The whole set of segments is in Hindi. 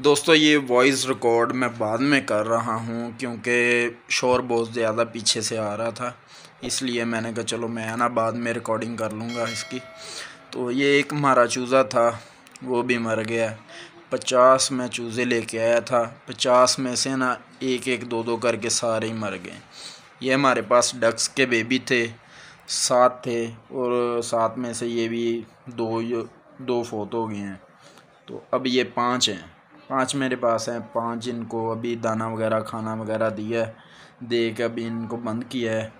दोस्तों ये वॉइस रिकॉर्ड मैं बाद में कर रहा हूँ क्योंकि शोर बहुत ज़्यादा पीछे से आ रहा था इसलिए मैंने कहा चलो मैं ना बाद में रिकॉर्डिंग कर लूँगा इसकी तो ये एक हमारा चूज़ा था वो भी मर गया पचास में चूज़े लेके आया था पचास में से ना एक एक दो दो करके सारे ही मर गए ये हमारे पास डक्स के बेबी थे सात थे और सात में से ये भी दो दो फोत हो गए हैं तो अब ये पाँच हैं पाँच मेरे पास हैं पाँच इनको अभी दाना वगैरह खाना वगैरह दिया है दे के अभी इनको बंद किया है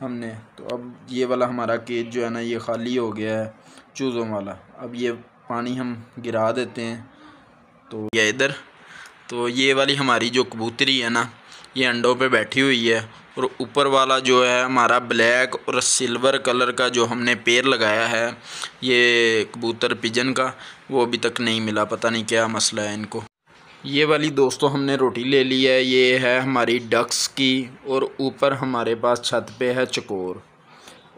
हमने तो अब ये वाला हमारा केज जो है ना ये खाली हो गया है चूज़ों वाला अब ये पानी हम गिरा देते हैं तो ये इधर तो ये वाली हमारी जो कबूतरी है ना ये अंडों पे बैठी हुई है और ऊपर वाला जो है हमारा ब्लैक और सिल्वर कलर का जो हमने पेड़ लगाया है ये कबूतर पिजन का वो अभी तक नहीं मिला पता नहीं क्या मसला है इनको ये वाली दोस्तों हमने रोटी ले ली है ये है हमारी डक्स की और ऊपर हमारे पास छत पे है चकोर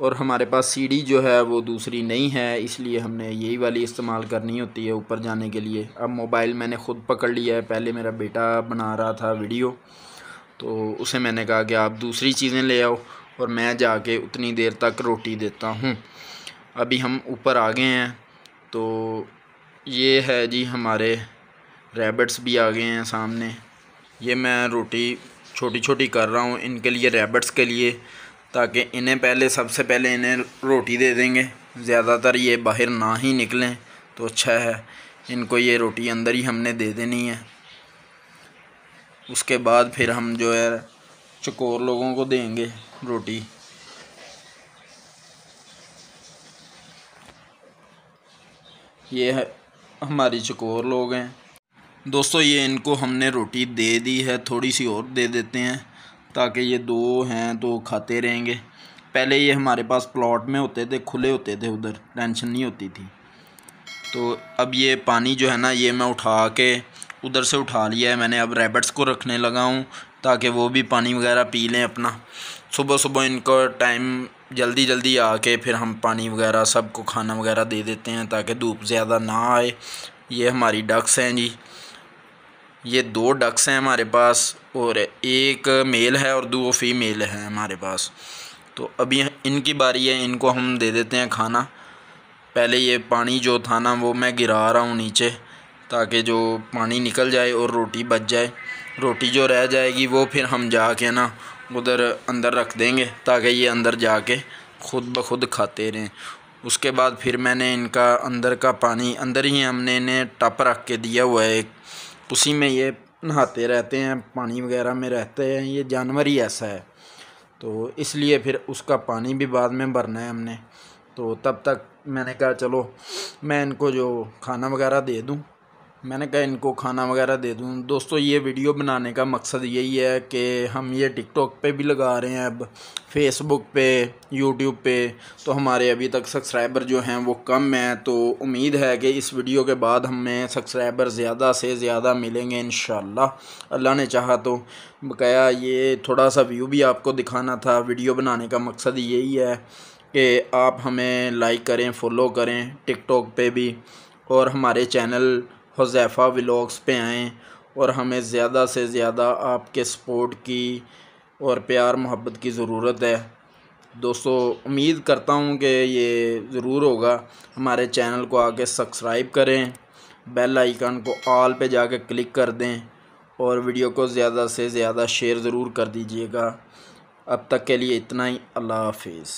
और हमारे पास सीढ़ी जो है वो दूसरी नहीं है इसलिए हमने यही वाली इस्तेमाल करनी होती है ऊपर जाने के लिए अब मोबाइल मैंने ख़ुद पकड़ लिया है पहले मेरा बेटा बना रहा था वीडियो तो उसे मैंने कहा कि आप दूसरी चीज़ें ले आओ और मैं जाके उतनी देर तक रोटी देता हूँ अभी हम ऊपर आ गए हैं तो ये है जी हमारे रैबिट्स भी आ गए हैं सामने ये मैं रोटी छोटी छोटी कर रहा हूँ इनके लिए रैबिट्स के लिए ताकि इन्हें पहले सबसे पहले इन्हें रोटी दे देंगे ज़्यादातर ये बाहर ना ही निकलें तो अच्छा है इनको ये रोटी अंदर ही हमने दे देनी है उसके बाद फिर हम जो है चकोर लोगों को देंगे रोटी ये है हमारी चकोर लोग हैं दोस्तों ये इनको हमने रोटी दे दी है थोड़ी सी और दे देते हैं ताकि ये दो हैं तो खाते रहेंगे पहले ये हमारे पास प्लॉट में होते थे खुले होते थे उधर टेंशन नहीं होती थी तो अब ये पानी जो है ना ये मैं उठा के उधर से उठा लिया है मैंने अब रेबट्स को रखने लगा हूँ ताकि वो भी पानी वगैरह पी लें अपना सुबह सुबह इनको टाइम जल्दी जल्दी आके फिर हम पानी वगैरह सबको खाना वगैरह दे देते हैं ताकि धूप ज़्यादा ना आए ये हमारी डक्स हैं जी ये दो डक्स हैं हमारे पास और एक मेल है और दो फीमेल है हमारे पास तो अभी इनकी बारी है इनको हम दे देते हैं खाना पहले ये पानी जो था ना वो मैं गिरा रहा हूँ नीचे ताकि जो पानी निकल जाए और रोटी बच जाए रोटी जो रह जाएगी वो फिर हम जाके ना उधर अंदर रख देंगे ताकि ये अंदर जाके खुद ब खुद खाते रहें उसके बाद फिर मैंने इनका अंदर का पानी अंदर ही हमने इन्हें टप रख के दिया हुआ है एक उसी में ये नहाते रहते हैं पानी वगैरह में रहते हैं ये जानवर ही ऐसा है तो इसलिए फिर उसका पानी भी बाद में भरना है हमने तो तब तक मैंने कहा चलो मैं इनको जो खाना वगैरह दे दूँ मैंने कहा इनको खाना वगैरह दे दूँ दोस्तों ये वीडियो बनाने का मकसद यही है कि हम ये टिकटॉक पे भी लगा रहे हैं अब फेसबुक पे यूट्यूब पे तो हमारे अभी तक सब्सक्राइबर जो हैं वो कम हैं तो उम्मीद है कि इस वीडियो के बाद हमें सब्सक्राइबर ज़्यादा से ज़्यादा मिलेंगे इन अल्लाह ने चाह तो बकाया ये थोड़ा सा व्यू भी आपको दिखाना था वीडियो बनाने का मकसद यही है कि आप हमें लाइक करें फॉलो करें टिकटॉक पर भी और हमारे चैनल हुजैफ़ा व्लॉग्स पे आएँ और हमें ज़्यादा से ज़्यादा आपके सपोर्ट की और प्यार मोहब्बत की ज़रूरत है दोस्तों उम्मीद करता हूँ कि ये ज़रूर होगा हमारे चैनल को आके सब्सक्राइब करें बेल आइकन को ऑल पे जाके क्लिक कर दें और वीडियो को ज़्यादा से ज़्यादा शेयर ज़रूर कर दीजिएगा अब तक के लिए इतना ही अल्लाह हाफिज़